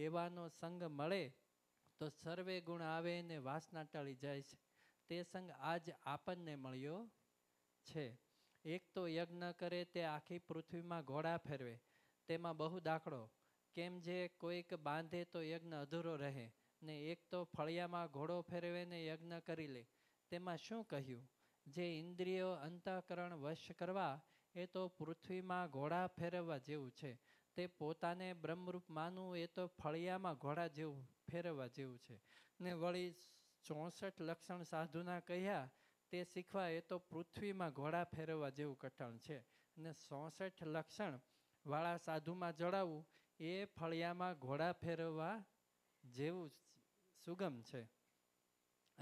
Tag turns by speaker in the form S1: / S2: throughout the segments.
S1: એવાનો સંગ મળે તો સર્વે ગુણ આવે ને વાસના ટળી જાય છે તે સંગ આજ આપણને મળ્યો છે એક તો યજ્ઞ કરે તે આખી પૃથ્વીમાં ઘોડા ફેરવે તેમાં બહુ દાખલો કેમ જે કોઈક બાંધે તો યજ્ઞ અધૂરો રહે ને એક તો ફળિયામાં ઘોડો ફેરવે ને યજ્ઞ કરી લે તેમાં શું કહ્યું જે ઇન્દ્રિયો અંતઃકરણ વશ કરવા એ તો પૃથ્વીમાં ઘોડા ફેરવવા જેવું છે તે પોતાને બ્રહ્મરૂપ માનવું એ તો ફળિયામાં ઘોડા જેવું ફેરવવા જેવું છે ને વળી ચોસઠ લક્ષણ સાધુના કહ્યા તે શીખવા એ તો પૃથ્વીમાં ઘોડા ફેરવવા જેવું કઠણ છે ને ચોસઠ લક્ષણ વાળા સાધુમાં જડાવવું એ ફળિયામાં ઘોડા ફેરવવા જેવું સુગમ છે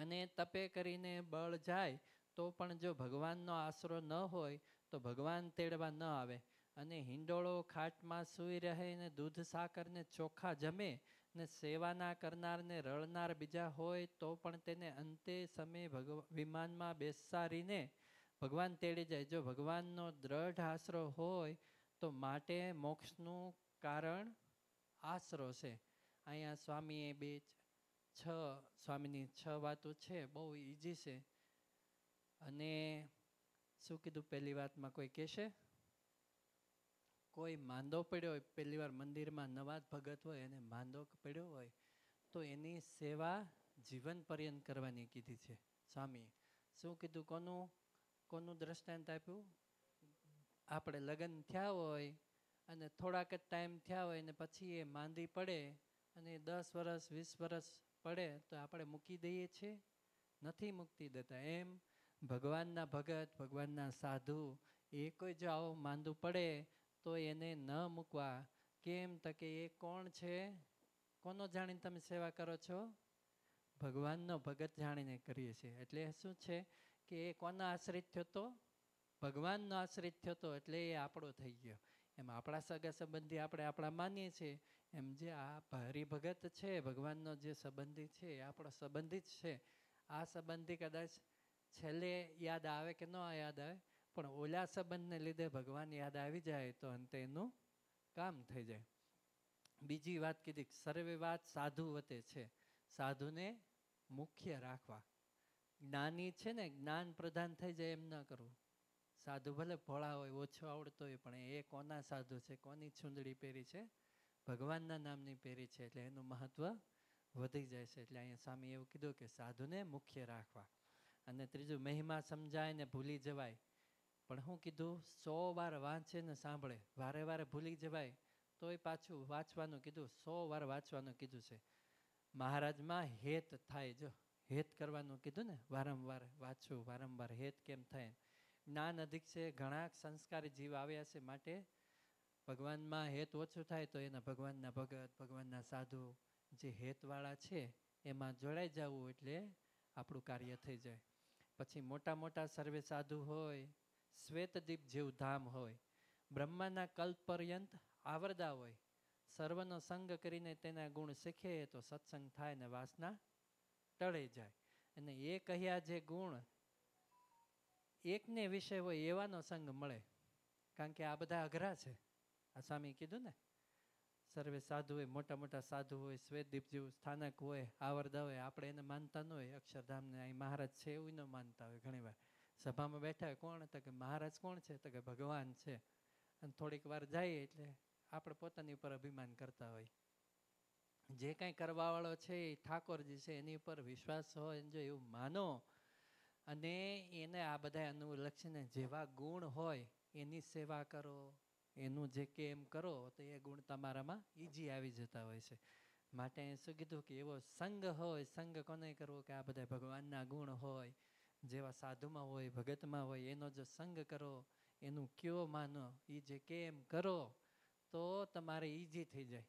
S1: અને તપે કરીને બળ જાય તો પણ જો ભગવાનનો આશરો ન હોય તો ભગવાન તેડવા ન આવે અને હિંડોળો ખાટમાં સૂઈ રહે ને દૂધ સાકરને ચોખા જમે ને સેવાના કરનારને રળનાર બીજા હોય તો પણ તેને અંતે સમય ભગવ વિમાનમાં બેસારીને ભગવાન તેડી જાય જો ભગવાનનો દ્રઢ આશરો હોય તો માટે મોક્ષનું કારણ આશરો છે અહીંયા સ્વામીએ બે છ સ્વામીની છ વાતો છે બહુ ઇઝી છે અને શું કીધું પહેલી વાતમાં કોઈ કહેશે કોઈ માંદો પડ્યો હોય પહેલી વાર મંદિરમાં નવા ભગત હોય એને માંદો પડ્યો હોય તો એની સેવા જીવન પર્યંત કરવાની કીધી છે સ્વામીએ શું કીધું કોનું કોનું દ્રષ્ટાંત આપ્યું આપણે લગ્ન થયા હોય અને થોડાક જ ટાઈમ થયા હોય ને પછી એ માંદી પડે અને દસ વર્ષ વીસ વર્ષ પડે તો આપણે મૂકી દઈએ છીએ નથી મૂકતી દેતા એમ ભગવાનના ભગત ભગવાનના સાધુ એ કોઈ જો આવો માંદું પડે તો એને ન મૂકવા કેમ તો કે એ કોણ છે કોનો જાણીને તમે સેવા કરો છો ભગવાનનો ભગત જાણીને કરીએ છીએ એટલે શું છે કે એ કોના આશ્રિત થયો તો ભગવાનનો આશ્રિત થયો તો એટલે એ આપણો થઈ ગયો એમ આપણા સગા સંબંધી આપણે આપણા માનીએ છીએ એમ જે આ હરિભગત છે ભગવાનનો જે સંબંધી છે એ આપણો સંબંધી જ છે આ સંબંધી કદાચ છેલ્લે યાદ આવે કે ન યાદ આવે પણ ઓલા સંબંધને લીધે ભગવાન યાદ આવી જાય તો અંતે એનું કામ થઈ જાય બીજી વાત કીધી સર્વે વાત સાધુ વતે છે સાધુને મુખ્ય રાખવા જ્ઞાની છે ને જ્ઞાન પ્રધાન થઈ જાય એમ ન કરવું સાધુ ભલે ભોળા હોય ઓછો આવડતો હોય પણ એ કોના સાધુ છે કોની છુંદડી પહેરી છે ભગવાનના નામની પહેરી છે એટલે એનું મહત્ત્વ વધી જાય છે એટલે અહીંયા સ્વામી એવું કીધું કે સાધુને મુખ્ય રાખવા અને ત્રીજું મહિમા સમજાય ને ભૂલી જવાય પણ હું કીધું સો વાર વાંચે ને સાંભળે વારે વારે ભૂલી જવાય તોય પાછું વાંચવાનું કીધું સો વાર વાંચવાનું કીધું છે મહારાજમાં હેત થાય જો હેત કરવાનું કીધું ને વારંવાર વાંચવું વારંવાર હેત કેમ થાય જ્ઞાન અધિક છે ઘણા સંસ્કારી જીવ આવ્યા છે માટે ભગવાનમાં હેત ઓછું થાય તો એના ભગવાનના ભગત ભગવાનના સાધુ જે હેતવાળા છે એમાં જોડાઈ જવું એટલે આપણું કાર્ય થઈ જાય પછી મોટા મોટા સર્વે સાધુ હોય શ્વેતદીપ જેવું ધામ હોય બ્રહ્માના કલ્પ પર્યંત આવરદા હોય સર્વનો સંગ કરીને તેના ગુણ શીખે તો સત્સંગ થાય ને વાસના ટળે જાય અને એ કહ્યા જે ગુણ એકને વિશે હોય એવાનો સંગ મળે કારણ કે આ બધા અઘરા છે આ સ્વામી કીધું ને સર્વે સાધુ હોય મોટા મોટા સાધુ હોય શ્વેતદીપ જેવું સ્થાનક હોય આવરદા હોય આપણે એને માનતા ન હોય અક્ષરધામને અહીં મહારાજ છે એવું ન માનતા હોય ઘણીવાર સભામાં બેઠા કોણ તો કે મહારાજ કોણ છે તો કે ભગવાન છે અને થોડીક વાર જઈએ એટલે આપણે પોતાની ઉપર અભિમાન કરતા હોય જે કાંઈ કરવાવાળો છે એ ઠાકોરજી છે એની ઉપર વિશ્વાસ હોય જો એવું માનો અને એને આ બધા અનુલક્ષીને જેવા ગુણ હોય એની સેવા કરો એનું જે કેમ કરો તો એ ગુણ તમારામાં ઈજી આવી જતા હોય છે માટે શું કીધું કે એવો સંગ હોય સંગ કોને કરવો કે આ બધા ભગવાનના ગુણ હોય જેવા સાધુમાં હોય ભગતમાં હોય એનો જો સંગ કરો એનું કયો માનો એ જે કેમ કરો તો તમારે ઇઝી થઈ જાય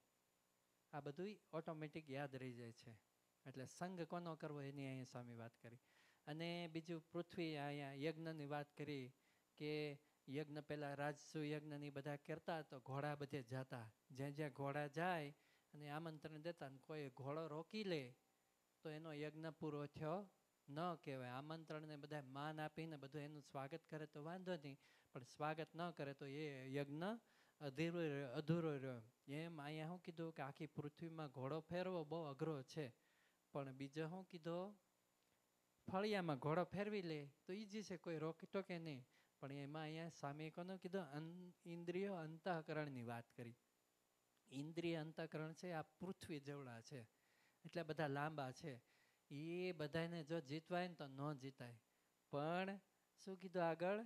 S1: આ બધું ઓટોમેટિક યાદ રહી જાય છે એટલે સંગ કોનો કરવો એની અહીંયા સ્વામી વાત કરી અને બીજું પૃથ્વી અહીંયા યજ્ઞની વાત કરી કે યજ્ઞ પહેલાં રાજસુ યજ્ઞની બધા કરતા તો ઘોડા બધે જતા જ્યાં જ્યાં ઘોડા જાય અને આમંત્રણ દેતા ને કોઈ ઘોડો રોકી લે તો એનો યજ્ઞ પૂરો થયો ન કહેવાય આમંત્રણને બધા માન આપીને બધું એનું સ્વાગત કરે તો વાંધો નહીં પણ સ્વાગત ન કરે તો એ યજ્ઞ અધૂરો અધૂરો રહ્યો એમ અહીંયા શું કીધું કે આખી પૃથ્વીમાં ઘોડો ફેરવો બહુ અઘરો છે પણ બીજો શું કીધો ફળિયામાં ઘોડો ફેરવી લે તો ઈજી છે કોઈ રોકી કે નહીં પણ એમાં અહીંયા સામે કોનો કીધો ઇન્દ્રિય અંતઃકરણની વાત કરી ઇન્દ્રિય અંતઃકરણ છે આ પૃથ્વી જેવડા છે એટલા બધા લાંબા છે એ બધાને જો જીતવાય ને તો ન જીતાય પણ શું કીધું આગળ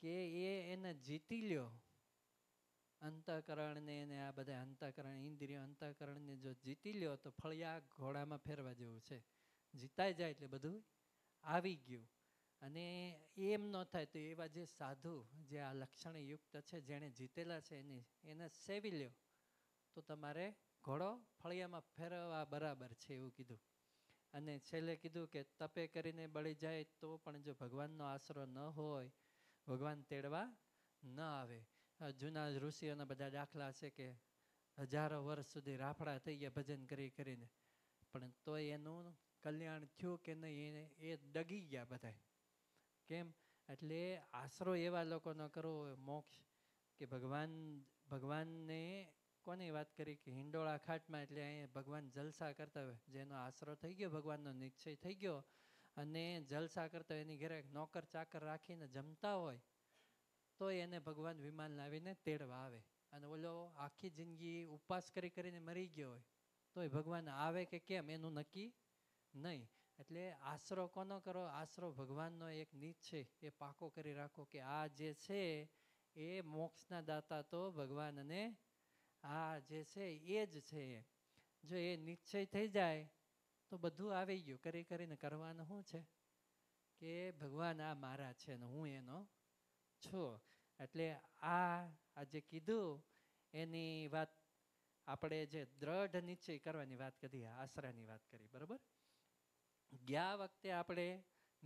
S1: કે એ એને જીતી લ્યો અંતઃકરણને એને આ બધા અંતઃકરણ ઇન્દ્રિય અંતઃકરણને જો જીતી લ્યો તો ફળિયા ઘોડામાં ફેરવા જેવું છે જીતાઈ જાય એટલે બધું આવી ગયું અને એમ ન થાય તો એવા જે સાધુ જે આ લક્ષણયુક્ત છે જેણે જીતેલા છે એને એને સેવી લ્યો તો તમારે ઘોડો ફળિયામાં ફેરવવા બરાબર છે એવું કીધું અને છેલ્લે કીધું કે તપે કરીને બળી જાય તો પણ જો ભગવાનનો આશરો ન હોય ભગવાન તેડવા ન આવે જૂના ઋષિઓના બધા દાખલા છે કે હજારો વર્ષ સુધી રાફડા થઈ ગયા ભજન કરી કરીને પણ તો એનું કલ્યાણ થયું કે નહીં એ ડગી ગયા બધા કેમ એટલે આશરો એવા લોકોનો કરવો મોક્ષ કે ભગવાન ભગવાનને કોની વાત કરી કે હિંડોળા ખાટમાં એટલે અહીંયા ભગવાન જલસા કરતા હોય જેનો આશરો થઈ ગયો ભગવાનનો નિશ્ચય થઈ ગયો અને જલસા કરતા હોય એની ઘરે નોકર ચાકર રાખીને જમતા હોય તો એને ભગવાન વિમાન લાવીને તેડવા આવે અને ઓલો આખી જિંદગી ઉપવાસ કરી કરીને મરી ગયો હોય તો એ ભગવાન આવે કે કેમ એનું નક્કી નહીં એટલે આશરો કોનો કરો આશરો ભગવાનનો એક છે એ પાકો કરી રાખો કે આ જે છે એ મોક્ષના દાતા તો ભગવાનને આ જે છે એ જ છે જો એ નિશ્ચય થઈ જાય તો બધું આવી ગયું કરી કરીને કરવાનું શું છે કે ભગવાન આ મારા છે ને હું એનો છું એટલે આ જે કીધું એની વાત આપણે જે દ્રઢ નિશ્ચય કરવાની વાત કરી આશરાની વાત કરી બરાબર ગયા વખતે આપણે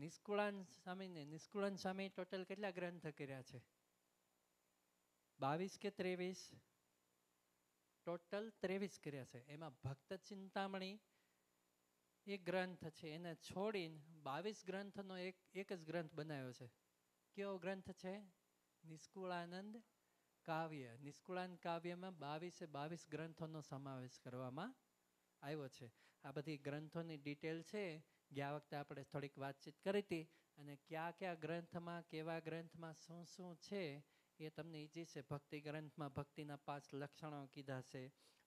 S1: નિષ્કુળાન સ્વામીને નિષ્કુળાન સ્વામી ટોટલ કેટલા ગ્રંથ કર્યા છે બાવીસ કે ત્રેવીસ ટોટલ ત્રેવીસ ક્રિયા છે એમાં ભક્ત ચિંતામણી એ ગ્રંથ છે એને છોડીને બાવીસ ગ્રંથનો એક એક જ ગ્રંથ બનાવ્યો છે કેવો ગ્રંથ છે નિષ્કુળાનંદ કાવ્ય નિષ્કુળાનંદ કાવ્યમાં બાવીસે બાવીસ ગ્રંથોનો સમાવેશ કરવામાં આવ્યો છે આ બધી ગ્રંથોની ડિટેલ છે ગયા વખતે આપણે થોડીક વાતચીત કરી હતી અને કયા કયા ગ્રંથમાં કેવા ગ્રંથમાં શું શું છે એ તમને જે છે ભક્તિ ગ્રંથમાં ભક્તિના પાંચ લક્ષણો કીધા છે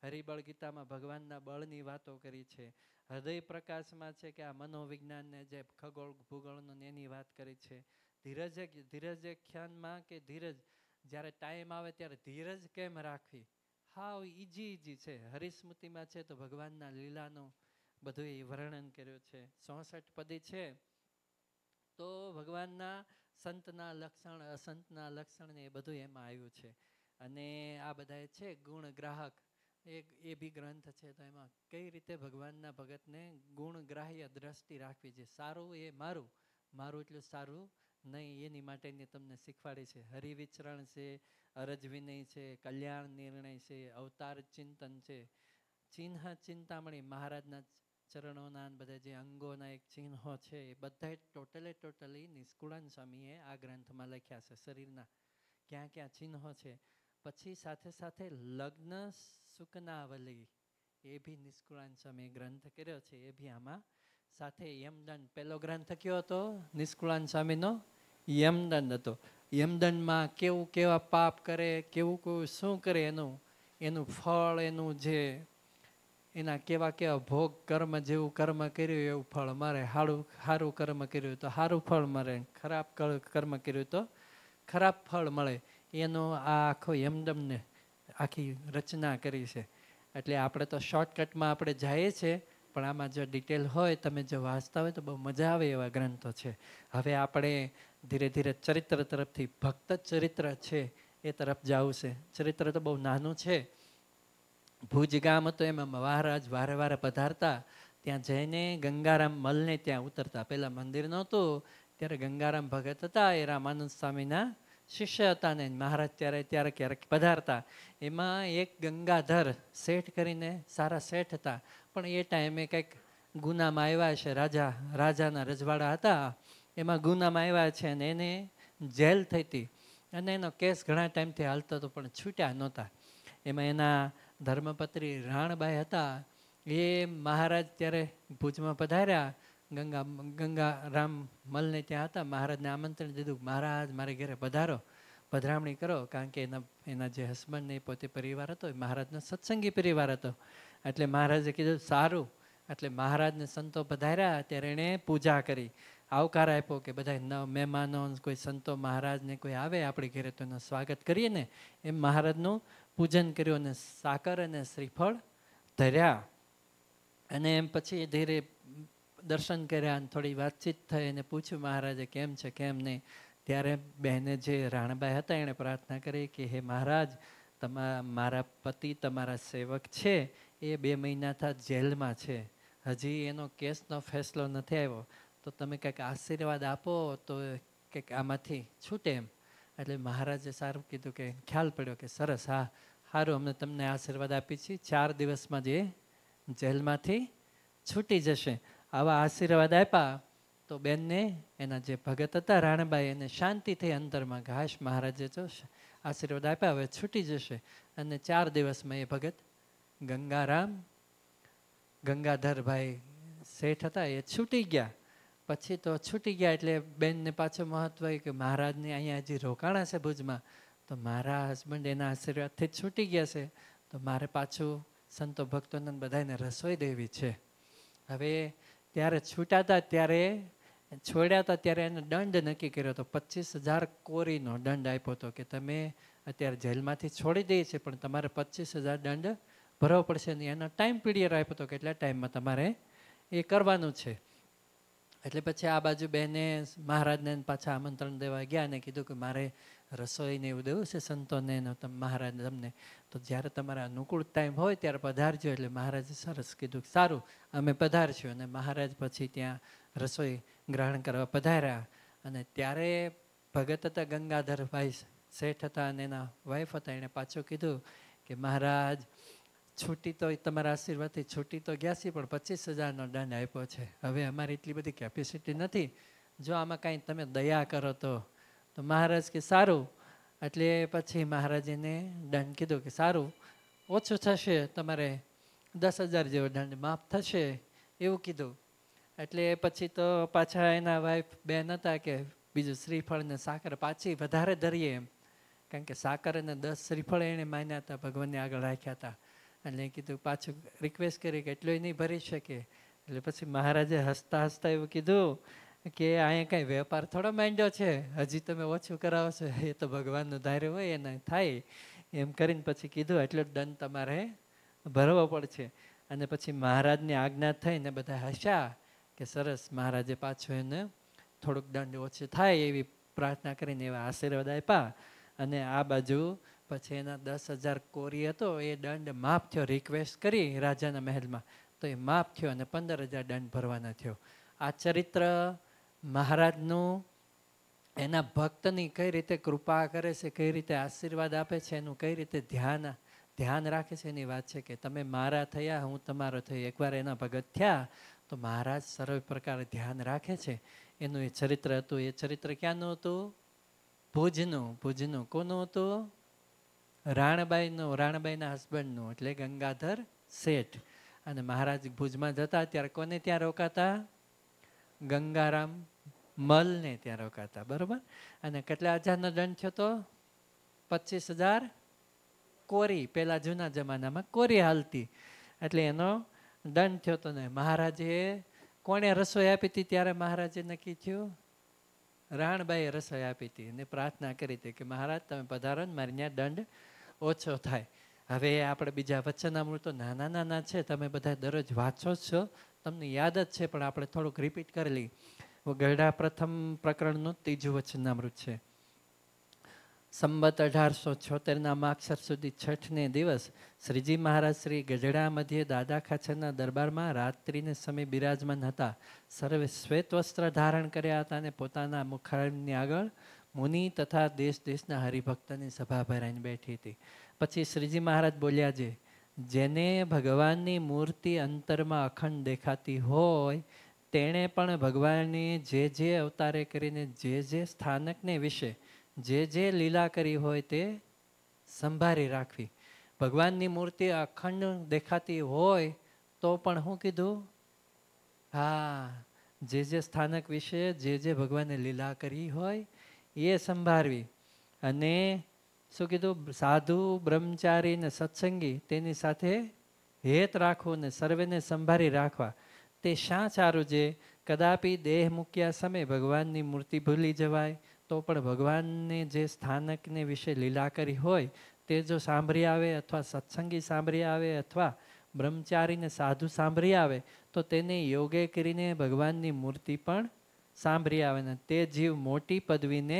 S1: હરિબળ ગીતામાં ભગવાનના બળની વાતો કરી છે હૃદય પ્રકાશમાં છે કે આ મનોવિજ્ઞાનને જે ખગોળ ભૂગોળનો એની વાત કરી છે ધીરજે ધીરજે ખ્યાનમાં કે ધીરજ જ્યારે ટાઈમ આવે ત્યારે ધીરજ કેમ રાખવી હાવ ઈજી ઈજી છે હરિસ્મૃતિમાં છે તો ભગવાનના લીલાનું બધું એ વર્ણન કર્યું છે ચોસઠ પદી છે તો ભગવાનના સંતના લક્ષણ અસંતના લક્ષણ ને એ બધું એમાં આવ્યું છે અને આ બધા છે ગુણગ્રાહક એ એ બી ગ્રંથ છે તો એમાં કઈ રીતે ભગવાનના ભગતને ગુણગ્રાહ્ય દ્રષ્ટિ રાખવી છે સારું એ મારું મારું એટલું સારું નહીં એની માટેની તમને શીખવાડી છે હરિવિચરણ છે અરજ વિનય છે કલ્યાણ નિર્ણય છે અવતાર ચિંતન છે ચિહ્ન ચિંતામણી મહારાજના ચરણોના બધા જે અંગોના એક ચિહ્નો છે એ બધા ટોટલે ટોટલી નિષ્કુળાન સ્વામીએ આ ગ્રંથમાં લખ્યા છે શરીરના ક્યાં ક્યાં ચિહ્નો છે પછી સાથે સાથે લગ્ન સુકનાવલી એ બી નિષ્કુળાન સ્વામીએ ગ્રંથ કર્યો છે એ બી આમાં સાથે યમદંડ પહેલો ગ્રંથ કયો હતો નિષ્કુળાન સ્વામીનો યમદંડ હતો યમદંડમાં કેવું કેવા પાપ કરે કેવું કેવું શું કરે એનું એનું ફળ એનું જે એના કેવા કેવા ભોગ કર્મ જેવું કર્મ કર્યું એવું ફળ મળે સારું સારું કર્મ કર્યું તો સારું ફળ મળે ખરાબ કર્મ કર્યું તો ખરાબ ફળ મળે એનો આ આખો યમદમને આખી રચના કરી છે એટલે આપણે તો શોર્ટકટમાં આપણે જઈએ છીએ પણ આમાં જો ડિટેલ હોય તમે જો વાંચતા હોય તો બહુ મજા આવે એવા ગ્રંથો છે હવે આપણે ધીરે ધીરે ચરિત્ર તરફથી ભક્ત ચરિત્ર છે એ તરફ જવું છે ચરિત્ર તો બહુ નાનું છે ભુજ ગામ હતો એમાં મહારાજ વારે વારે પધારતા ત્યાં જઈને ગંગારામ મલને ત્યાં ઉતરતા પહેલાં મંદિર નહોતું ત્યારે ગંગારામ ભગત હતા એ રામાનંદ સ્વામીના શિષ્ય હતા ને મહારાજ ત્યારે ત્યારે ક્યારેક પધારતા એમાં એક ગંગાધર શેઠ કરીને સારા શેઠ હતા પણ એ ટાઈમે કંઈક ગુનામાં આવ્યા છે રાજા રાજાના રજવાડા હતા એમાં ગુનામાં આવ્યા છે અને એને જેલ થઈ હતી અને એનો કેસ ઘણા ટાઈમથી હાલતો હતો પણ છૂટ્યા નહોતા એમાં એના ધર્મપત્રી રાણબાઈ હતા એ મહારાજ ત્યારે ભુજમાં પધાર્યા ગંગા ગંગા રામ મલને ત્યાં હતા મહારાજને આમંત્રણ દીધું મહારાજ મારે ઘરે પધારો પધરામણી કરો કારણ કે એના એના જે હસબન્ડ ને પોતે પરિવાર હતો એ મહારાજનો સત્સંગી પરિવાર હતો એટલે મહારાજે કીધું સારું એટલે મહારાજને સંતો પધાર્યા ત્યારે એણે પૂજા કરી આવકાર આપ્યો કે બધા મહેમાનો કોઈ સંતો મહારાજને કોઈ આવે આપણી ઘરે તો એનું સ્વાગત કરીએ ને એમ મહારાજનું પૂજન કર્યું અને સાકર અને શ્રીફળ ધર્યા અને એમ પછી ધીરે દર્શન કર્યા અને થોડી વાતચીત થઈ અને પૂછ્યું મહારાજે કેમ છે કેમ નહીં ત્યારે બહેને જે રાણબાઈ હતા એણે પ્રાર્થના કરી કે હે મહારાજ તમારા મારા પતિ તમારા સેવક છે એ બે મહિનાથી જેલમાં છે હજી એનો કેસનો ફેસલો નથી આવ્યો તો તમે કંઈક આશીર્વાદ આપો તો કંઈક આમાંથી છૂટે એમ એટલે મહારાજે સારું કીધું કે ખ્યાલ પડ્યો કે સરસ હા સારું અમને તમને આશીર્વાદ આપી છીએ ચાર દિવસમાં જે જેલમાંથી છૂટી જશે આવા આશીર્વાદ આપ્યા તો બેનને એના જે ભગત હતા રાણાબાઈ એને શાંતિથી અંતરમાં ઘાસ મહારાજે જો આશીર્વાદ આપ્યા હવે છૂટી જશે અને ચાર દિવસમાં એ ભગત ગંગારામ ગંગાધરભાઈ શેઠ હતા એ છૂટી ગયા પછી તો છૂટી ગયા એટલે બેનને પાછું મહત્વ કે મહારાજને અહીંયા હજી રોકાણા છે ભુજમાં તો મારા હસબન્ડ એના આશીર્વાદથી જ છૂટી ગયા છે તો મારે પાછું સંતો ભક્તોને બધાને રસોઈ દેવી છે હવે ત્યારે છૂટાતા ત્યારે છોડ્યા હતા ત્યારે એને દંડ નક્કી કર્યો હતો પચીસ હજાર કોરીનો દંડ આપ્યો હતો કે તમે અત્યારે જેલમાંથી છોડી દઈએ છીએ પણ તમારે પચીસ હજાર દંડ ભરવો પડશે અને એનો ટાઈમ પીરિયડ આપ્યો હતો કેટલા ટાઈમમાં તમારે એ કરવાનું છે એટલે પછી આ બાજુ બહેને મહારાજને પાછા આમંત્રણ દેવા ગયા અને કીધું કે મારે રસોઈને એવું દેવું છે સંતોને તમે મહારાજ તમને તો જ્યારે તમારા અનુકૂળ ટાઈમ હોય ત્યારે પધારજો એટલે મહારાજે સરસ કીધું કે સારું અમે પધારશું અને મહારાજ પછી ત્યાં રસોઈ ગ્રહણ કરવા પધાર્યા અને ત્યારે ભગત હતા ગંગાધરભાઈ શેઠ હતા અને એના વાઇફ હતા એણે પાછું કીધું કે મહારાજ છૂટી તો તમારા આશીર્વાદથી છૂટી તો ગયા છે પણ પચીસ હજારનો દંડ આપ્યો છે હવે અમારી એટલી બધી કેપેસિટી નથી જો આમાં કાંઈ તમે દયા કરો તો તો મહારાજ કે સારું એટલે પછી મહારાજીને દંડ કીધું કે સારું ઓછું થશે તમારે દસ હજાર જેવો દંડ માફ થશે એવું કીધું એટલે પછી તો પાછા એના વાઈફ બેન હતા કે બીજું શ્રીફળ ને સાકર પાછી વધારે ધરીએ એમ કારણ કે સાકર અને દસ શ્રીફળ એણે માન્યા હતા ભગવાનને આગળ રાખ્યા હતા એટલે કીધું પાછું રિક્વેસ્ટ કરી કે એટલું નહીં ભરી શકે એટલે પછી મહારાજે હસતા હસતા એવું કીધું કે અહીંયા કાંઈ વેપાર થોડો માંડ્યો છે હજી તમે ઓછું કરાવો છો એ તો ભગવાનનું ધાર્યું હોય એને થાય એમ કરીને પછી કીધું એટલો દંડ તમારે ભરવો પડશે અને પછી મહારાજની આજ્ઞા થઈને બધા હસ્યા કે સરસ મહારાજે પાછું એને થોડુંક દંડ ઓછો થાય એવી પ્રાર્થના કરીને એવા આશીર્વાદ આપ્યા અને આ બાજુ પછી એના દસ હજાર કોરી હતો એ દંડ માફ થયો રિક્વેસ્ટ કરી રાજાના મહેલમાં તો એ માફ થયો અને પંદર હજાર દંડ ભરવાના થયો આ ચરિત્ર મહારાજનું એના ભક્તની કઈ રીતે કૃપા કરે છે કઈ રીતે આશીર્વાદ આપે છે એનું કઈ રીતે ધ્યાન ધ્યાન રાખે છે એની વાત છે કે તમે મારા થયા હું તમારો થયો એકવાર એના ભગત થયા તો મહારાજ સર્વ પ્રકારે ધ્યાન રાખે છે એનું એ ચરિત્ર હતું એ ચરિત્ર ક્યાંનું હતું ભુજનું ભુજનું કોનું હતું રાણબાઈનો રાણબાઈના હસબન્ડનું એટલે ગંગાધર શેઠ અને મહારાજ ભુજમાં જતા ત્યારે કોને ત્યાં રોકાતા ગંગારામ મલને ત્યાં રોકાતા બરાબર અને કેટલા હજારનો દંડ થયો તો પચીસ હજાર કોરી પહેલાં જૂના જમાનામાં કોરી હાલતી એટલે એનો દંડ થયો તો ને મહારાજે કોણે રસોઈ આપી હતી ત્યારે મહારાજે નક્કી થયું રાણબાઈએ રસોઈ આપી હતી અને પ્રાર્થના કરી હતી કે મહારાજ તમે પધારો ને મારી ત્યાં દંડ ઓછો થાય હવે આપણે બીજા વચનામૃતો નાના નાના છે તમે બધા દરરોજ વાંચો છો તમને યાદ જ છે પણ આપણે થોડુંક રિપીટ કરી લઈએ ગઢા પ્રથમ પ્રકરણનું ત્રીજું વચનામૃત છે સંબત અઢારસો છોતેરના માક્ષર સુધી છઠને દિવસ શ્રીજી મહારાજ શ્રી ગઢડા મધ્યે દાદા ખાચરના દરબારમાં રાત્રિને સમય બિરાજમાન હતા સર્વે શ્વેત વસ્ત્ર ધારણ કર્યા હતા અને પોતાના મુખારની આગળ મુનિ તથા દેશ દેશના હરિભક્તની સભા ભરાઈને બેઠી હતી પછી શ્રીજી મહારાજ બોલ્યા છે જેને ભગવાનની મૂર્તિ અંતરમાં અખંડ દેખાતી હોય તેણે પણ ભગવાનની જે જે અવતારે કરીને જે જે સ્થાનકને વિશે જે જે લીલા કરી હોય તે સંભાળી રાખવી ભગવાનની મૂર્તિ અખંડ દેખાતી હોય તો પણ હું કીધું હા જે જે સ્થાનક વિશે જે જે ભગવાને લીલા કરી હોય એ સંભાળવી અને શું કીધું સાધુ બ્રહ્મચારી ને સત્સંગી તેની સાથે હેત રાખવું ને સર્વેને સંભાળી રાખવા તે શા સારું જે કદાપી દેહ મૂક્યા સમયે ભગવાનની મૂર્તિ ભૂલી જવાય તો પણ ભગવાનને જે સ્થાનકને વિશે લીલા કરી હોય તે જો સાંભળી આવે અથવા સત્સંગી સાંભળી આવે અથવા બ્રહ્મચારીને સાધુ સાંભળી આવે તો તેને યોગે કરીને ભગવાનની મૂર્તિ પણ સાંભળી આવે ને તે જીવ મોટી પદવીને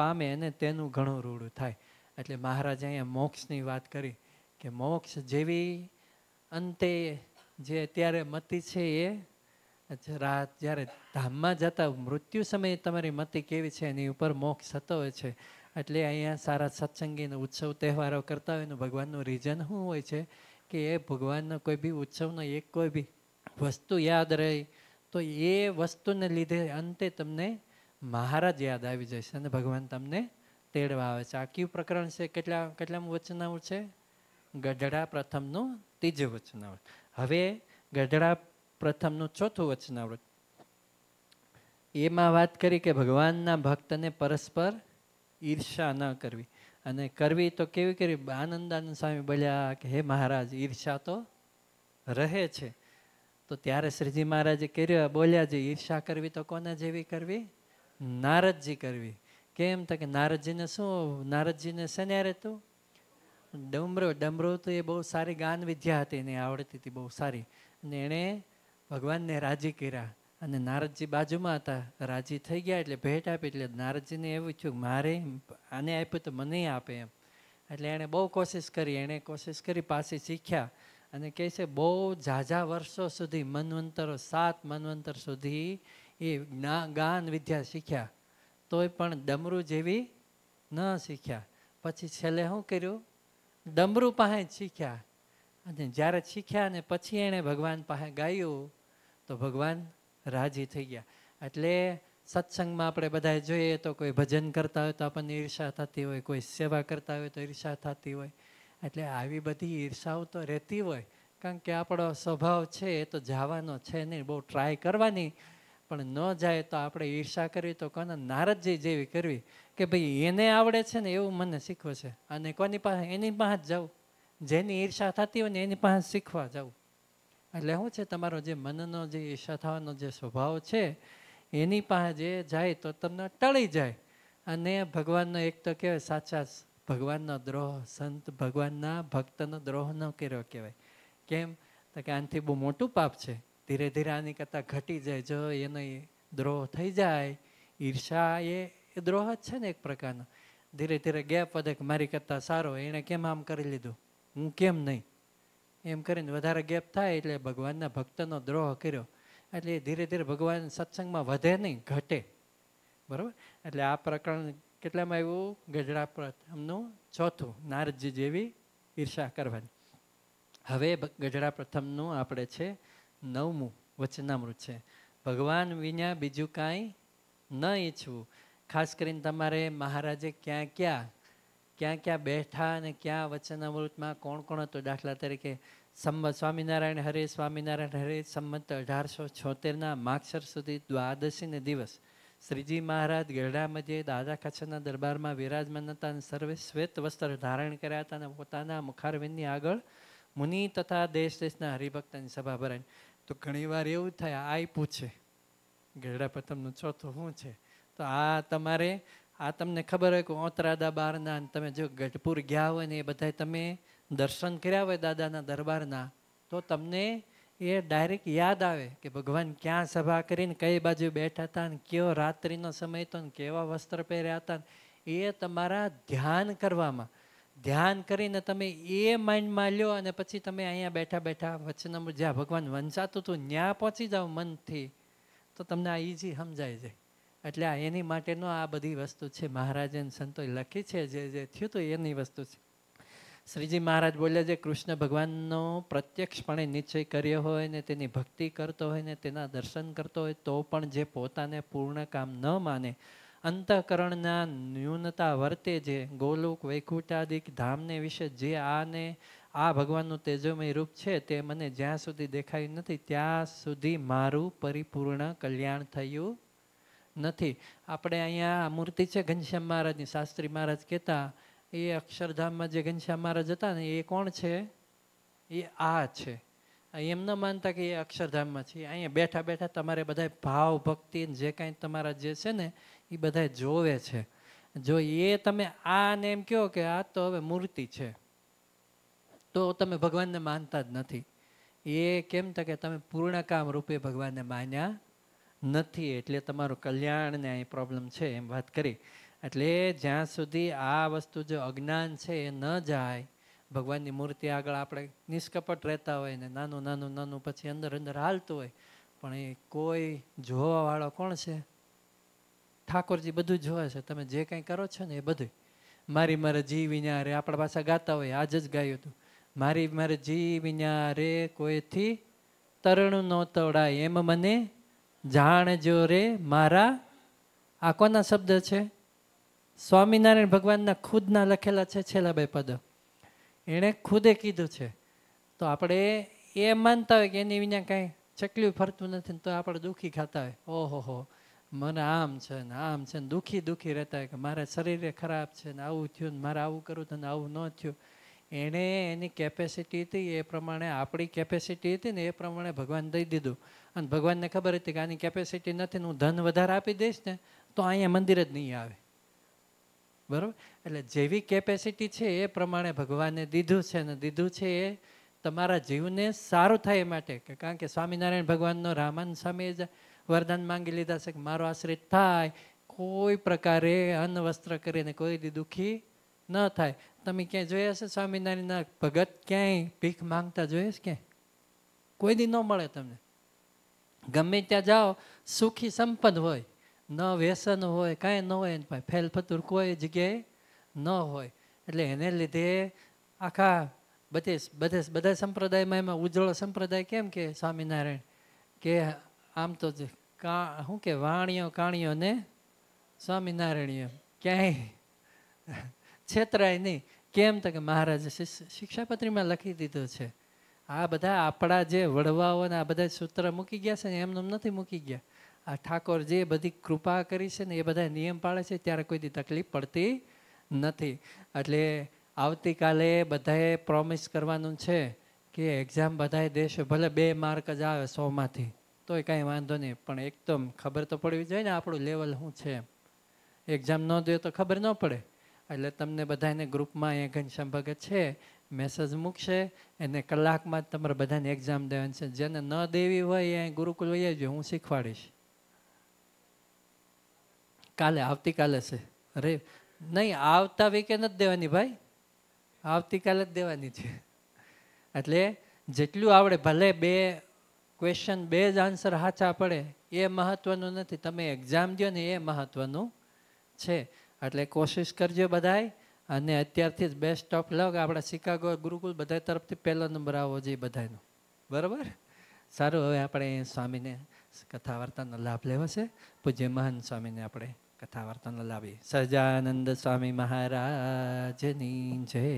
S1: પામે અને તેનું ઘણું રૂડું થાય એટલે મહારાજે અહીંયા મોક્ષની વાત કરી કે મોક્ષ જેવી અંતે જે અત્યારે મતિ છે એ રાત જ્યારે ધામમાં જતા મૃત્યુ સમયે તમારી મતિ કેવી છે એની ઉપર મોક્ષ થતો હોય છે એટલે અહીંયા સારા સત્સંગીનો ઉત્સવ તહેવારો કરતા હોય એનું ભગવાનનું રીઝન શું હોય છે કે એ ભગવાનનો કોઈ બી ઉત્સવનો એક કોઈ બી વસ્તુ યાદ રહી તો એ વસ્તુને લીધે અંતે તમને મહારાજ યાદ આવી જશે અને ભગવાન તમને તેડવા આવે છે આ કયું પ્રકરણ છે કેટલા કેટલામ વચનાવ છે ગઢડા પ્રથમનું ત્રીજું વચનાવૃત હવે ગઢડા પ્રથમનું ચોથું વચનાવૃત એમાં વાત કરી કે ભગવાનના ભક્તને પરસ્પર ઈર્ષા ન કરવી અને કરવી તો કેવી કરી આનંદાનંદ સ્વામી બોલ્યા કે હે મહારાજ ઈર્ષા તો રહે છે તો ત્યારે શ્રીજી મહારાજે કર્યો બોલ્યા જે ઈર્ષા કરવી તો કોને જેવી કરવી નારદજી કરવી કેમ તો કે નારદજીને શું નારદજીને શેને તું ડમરો ડમરો તો એ બહુ સારી ગાન વિદ્યા હતી એને આવડતી હતી બહુ સારી અને એણે ભગવાનને રાજી કર્યા અને નારદજી બાજુમાં હતા રાજી થઈ ગયા એટલે ભેટ આપી એટલે નારદજીને એવું થયું મારે આને આપ્યું તો મને આપે એમ એટલે એણે બહુ કોશિશ કરી એણે કોશિશ કરી પાસે શીખ્યા અને કહે છે બહુ ઝાઝા વર્ષો સુધી મનવંતરો સાત મનવંતર સુધી એ ગાન વિદ્યા શીખ્યા તોય પણ ડમરું જેવી ન શીખ્યા પછી છેલ્લે શું કર્યું ડમરું પાસે જ શીખ્યા અને જ્યારે શીખ્યા ને પછી એણે ભગવાન પાસે ગાયું તો ભગવાન રાજી થઈ ગયા એટલે સત્સંગમાં આપણે બધા જોઈએ તો કોઈ ભજન કરતા હોય તો આપણને ઈર્ષા થતી હોય કોઈ સેવા કરતા હોય તો ઈર્ષા થતી હોય એટલે આવી બધી ઈર્ષાઓ તો રહેતી હોય કારણ કે આપણો સ્વભાવ છે એ તો જવાનો છે નહીં બહુ ટ્રાય કરવાની પણ ન જાય તો આપણે ઈર્ષા કરવી તો કોને નારદજી જેવી કરવી કે ભાઈ એને આવડે છે ને એવું મને શીખવે છે અને કોની પાસે એની પાસે જ જવું જેની ઈર્ષા થતી હોય ને એની પાસે શીખવા જવું એટલે શું છે તમારો જે મનનો જે ઈર્ષા થવાનો જે સ્વભાવ છે એની પાસે જે જાય તો તમને ટળી જાય અને ભગવાનનો એક તો કહેવાય સાચા ભગવાનનો દ્રોહ સંત ભગવાનના ભક્તનો દ્રોહ ન કર્યો કહેવાય કેમ તો કે આનાથી બહુ મોટું પાપ છે ધીરે ધીરે આની કરતાં ઘટી જાય જો એનો દ્રોહ થઈ જાય ઈર્ષા એ દ્રોહ જ છે ને એક પ્રકારનો ધીરે ધીરે ગેપ વધે કે મારી કરતાં સારો એણે કેમ આમ કરી લીધું હું કેમ નહીં એમ કરીને વધારે ગેપ થાય એટલે ભગવાનના ભક્તનો દ્રોહ કર્યો એટલે ધીરે ધીરે ભગવાન સત્સંગમાં વધે નહીં ઘટે બરાબર એટલે આ પ્રકરણ કેટલામાં આવ્યું ગઢડા પ્રથમનું ચોથું નારદજી જેવી ઈર્ષા કરવાની હવે ગઢડા પ્રથમનું આપણે છે નવમું વચનામૃત છે ભગવાન વિના બીજું કાંઈ ન ઈચ્છવું ખાસ કરીને તમારે મહારાજે ક્યાં ક્યાં ક્યાં ક્યાં બેઠા અને ક્યાં વચનામૃતમાં કોણ કોણ હતું દાખલા તરીકે સંમત સ્વામિનારાયણ હરે સ્વામિનારાયણ હરે સંમત અઢારસો છોતેરના માક્ષર સુધી દ્વાદશીને દિવસ શ્રીજી મહારાજ ગઢડામાં જે દાદા કચ્છના દરબારમાં વિરાજમાન હતા અને સર્વે શ્વેત વસ્ત્ર ધારણ કર્યા હતા અને પોતાના મુખારવિંદની આગળ મુનિ તથા દેશ દેશના હરિભક્તની સભા ભરાય તો ઘણીવાર એવું થાય આ પૂછે ગઢડા પ્રથમનું ચોથું શું છે તો આ તમારે આ તમને ખબર હોય કે ઓતરાદા બારના તમે જો ગઢપુર ગયા હોય ને એ બધા તમે દર્શન કર્યા હોય દાદાના દરબારના તો તમને એ ડાયરેક્ટ યાદ આવે કે ભગવાન ક્યાં સભા કરીને કઈ બાજુ બેઠા હતા ને કયો રાત્રિનો સમય હતો ને કેવા વસ્ત્ર પહેર્યા હતા એ તમારા ધ્યાન કરવામાં ધ્યાન કરીને તમે એ માઇન્ડમાં લ્યો અને પછી તમે અહીંયા બેઠા બેઠા વચનામૃત જ્યાં ભગવાન વંચાતું હતું ત્યાં પહોંચી જાઓ મનથી તો તમને આ ઇઝી સમજાય જાય એટલે આ એની માટેનો આ બધી વસ્તુ છે મહારાજન સંતોએ લખી છે જે જે થયું હતું એની વસ્તુ છે શ્રીજી મહારાજ બોલ્યા જે કૃષ્ણ ભગવાનનો પ્રત્યક્ષપણે નિશ્ચય કર્યો હોય ને તેની ભક્તિ કરતો હોય ને તેના દર્શન કરતો હોય તો પણ જે પોતાને પૂર્ણ કામ ન માને અંતઃકરણના ન્યૂનતા વર્તે જે ગોલુક વૈકુંઠાદિક ધામને વિશે જે આને આ ભગવાનનું તેજોમય રૂપ છે તે મને જ્યાં સુધી દેખાયું નથી ત્યાં સુધી મારું પરિપૂર્ણ કલ્યાણ થયું નથી આપણે અહીંયા મૂર્તિ છે ઘનશ્યામ મહારાજની શાસ્ત્રી મહારાજ કહેતા એ અક્ષરધામમાં જે ઘનશ્યામ મહારાજ હતા ને એ કોણ છે એ આ છે એમ ન માનતા કે એ અક્ષરધામમાં છે અહીંયા બેઠા બેઠા તમારે બધા ભાવ ભક્તિ જે કાંઈ તમારા જે છે ને એ બધા જોવે છે જો એ તમે આને એમ કહો કે આ તો હવે મૂર્તિ છે તો તમે ભગવાનને માનતા જ નથી એ કેમ તો કે તમે પૂર્ણ કામ રૂપે ભગવાનને માન્યા નથી એટલે તમારું કલ્યાણને અહીં પ્રોબ્લેમ છે એમ વાત કરી એટલે જ્યાં સુધી આ વસ્તુ જે અજ્ઞાન છે એ ન જાય ભગવાનની મૂર્તિ આગળ આપણે નિષ્કપટ રહેતા હોય ને નાનું નાનું નાનું પછી અંદર અંદર હાલતું હોય પણ એ કોઈ જોવાવાળો કોણ છે ઠાકોરજી બધું જોવે છે તમે જે કંઈ કરો છો ને એ બધું મારી મારે જી રે આપણા પાસે ગાતા હોય આજ જ ગાયું હતું મારી મારે જી વિનારે કોઈથી તરણ ન તવડાય એમ મને જાણજો રે મારા આ કોના શબ્દ છે સ્વામિનારાયણ ભગવાનના ખુદના લખેલા છે છેલ્લા બે પદ એણે ખુદે કીધું છે તો આપણે એ માનતા હોય કે એની વિના કાંઈ ચકલીઓ ફરતું નથી ને તો આપણે દુઃખી ખાતા હોય ઓહો હો મને આમ છે ને આમ છે ને દુઃખી દુઃખી રહેતા હોય કે મારા શરીરે ખરાબ છે ને આવું થયું ને મારે આવું કરવું હતું ને આવું ન થયું એણે એની કેપેસિટી હતી એ પ્રમાણે આપણી કેપેસિટી હતી ને એ પ્રમાણે ભગવાન દઈ દીધું અને ભગવાનને ખબર હતી કે આની કેપેસિટી નથી ને હું ધન વધારે આપી દઈશ ને તો અહીંયા મંદિર જ નહીં આવે બરાબર એટલે જેવી કેપેસિટી છે એ પ્રમાણે ભગવાને દીધું છે અને દીધું છે એ તમારા જીવને સારું થાય એ માટે કે કારણ કે સ્વામિનારાયણ ભગવાનનો રામાન સ્વામી જ વરદાન માંગી લીધા છે કે મારો આશ્રિત થાય કોઈ પ્રકારે અન્ન વસ્ત્ર કરીને કોઈ દુઃખી ન થાય તમે ક્યાંય જોયા છે સ્વામિનારાયણના ભગત ક્યાંય ભીખ માંગતા જોયા છે ક્યાંય કોઈ દી ન મળે તમને ગમે ત્યાં જાઓ સુખી સંપન્ન હોય ન વ્યસન હોય કાંઈ ન હોય એની પાસે ફેલફતુર કોઈ જગ્યાએ ન હોય એટલે એને લીધે આખા બધે બધે બધા સંપ્રદાયમાં એમાં ઉજળો સંપ્રદાય કેમ કે સ્વામિનારાયણ કે આમ તો કા શું કે વાણીઓ કાણીઓ ને સ્વામિનારાયણીઓ ક્યાંય છેતરાય નહીં કેમ તો કે મહારાજે શિક્ષાપત્રીમાં લખી દીધું છે આ બધા આપણા જે વડવાઓને આ બધા સૂત્ર મૂકી ગયા છે ને એમને નથી મૂકી ગયા આ ઠાકોર જે બધી કૃપા કરી છે ને એ બધા નિયમ પાળે છે ત્યારે કોઈથી તકલીફ પડતી નથી એટલે આવતીકાલે બધાએ પ્રોમિસ કરવાનું છે કે એક્ઝામ બધાએ દેશે ભલે બે માર્ક જ આવે સોમાંથી તોય કાંઈ વાંધો નહીં પણ એકદમ ખબર તો પડવી જોઈએ ને આપણું લેવલ શું છે એક્ઝામ ન દે તો ખબર ન પડે એટલે તમને બધાને ગ્રુપમાં અહીંયા ઘનશ્યામ ભગત છે મેસેજ મૂકશે એને કલાકમાં તમારે બધાને એક્ઝામ દેવાની છે જેને ન દેવી હોય એ ગુરુકુલ વહી જાય હું શીખવાડીશ કાલે આવતીકાલે છે અરે નહીં આવતા વીકે નથી દેવાની ભાઈ આવતીકાલે જ દેવાની છે એટલે જેટલું આવડે ભલે બે ક્વેશ્ચન બે જ આન્સર સાચા પડે એ મહત્ત્વનું નથી તમે એક્ઝામ દો ને એ મહત્ત્વનું છે એટલે કોશિશ કરજો બધાય અને અત્યારથી જ બેસ્ટ ઓફ લક આપણા શિકાગો ગુરુકુલ બધા તરફથી પહેલો નંબર આવવો જોઈએ બધાનો બરાબર સારું હવે આપણે સ્વામીને કથા વાર્તાનો લાભ લેવો છે પૂજ્ય મહાન સ્વામીને આપણે കഥാവർത്തനം എല്ലാവേ സജാനന്ദ സ്വാമി മഹാരാജനീ ജയ